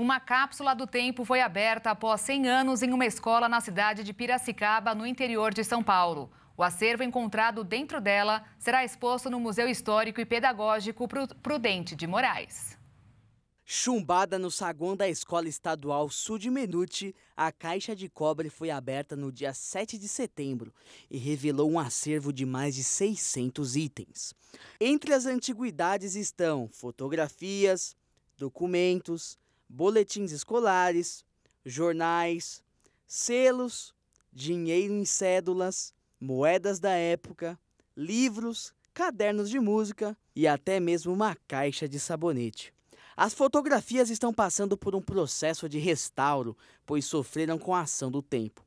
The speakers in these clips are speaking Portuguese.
Uma cápsula do tempo foi aberta após 100 anos em uma escola na cidade de Piracicaba, no interior de São Paulo. O acervo encontrado dentro dela será exposto no Museu Histórico e Pedagógico Prudente de Moraes. Chumbada no saguão da Escola Estadual Sul de Menute, a caixa de cobre foi aberta no dia 7 de setembro e revelou um acervo de mais de 600 itens. Entre as antiguidades estão fotografias, documentos, boletins escolares, jornais, selos, dinheiro em cédulas, moedas da época, livros, cadernos de música e até mesmo uma caixa de sabonete. As fotografias estão passando por um processo de restauro, pois sofreram com a ação do tempo.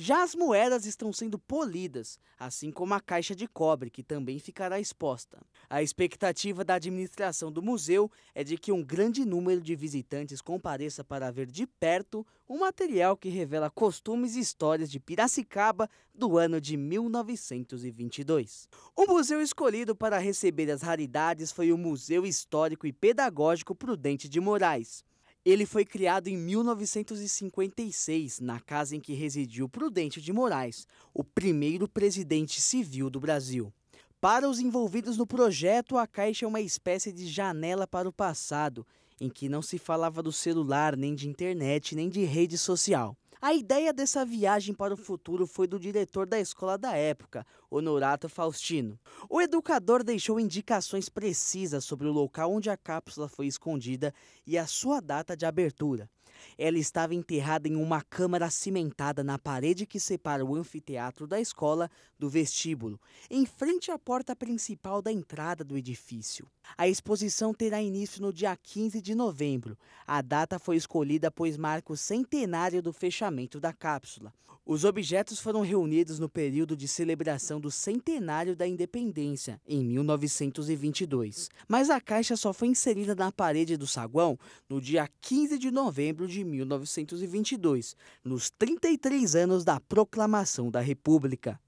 Já as moedas estão sendo polidas, assim como a caixa de cobre, que também ficará exposta. A expectativa da administração do museu é de que um grande número de visitantes compareça para ver de perto um material que revela costumes e histórias de Piracicaba do ano de 1922. O museu escolhido para receber as raridades foi o Museu Histórico e Pedagógico Prudente de Moraes. Ele foi criado em 1956, na casa em que residiu Prudente de Moraes, o primeiro presidente civil do Brasil. Para os envolvidos no projeto, a Caixa é uma espécie de janela para o passado, em que não se falava do celular, nem de internet, nem de rede social. A ideia dessa viagem para o futuro foi do diretor da escola da época, Honorato Faustino. O educador deixou indicações precisas sobre o local onde a cápsula foi escondida e a sua data de abertura. Ela estava enterrada em uma câmara cimentada na parede que separa o anfiteatro da escola do vestíbulo, em frente à porta principal da entrada do edifício. A exposição terá início no dia 15 de novembro. A data foi escolhida pois marca o centenário do fechamento lançamento da cápsula. Os objetos foram reunidos no período de celebração do centenário da independência, em 1922, mas a caixa só foi inserida na parede do saguão no dia 15 de novembro de 1922, nos 33 anos da proclamação da República.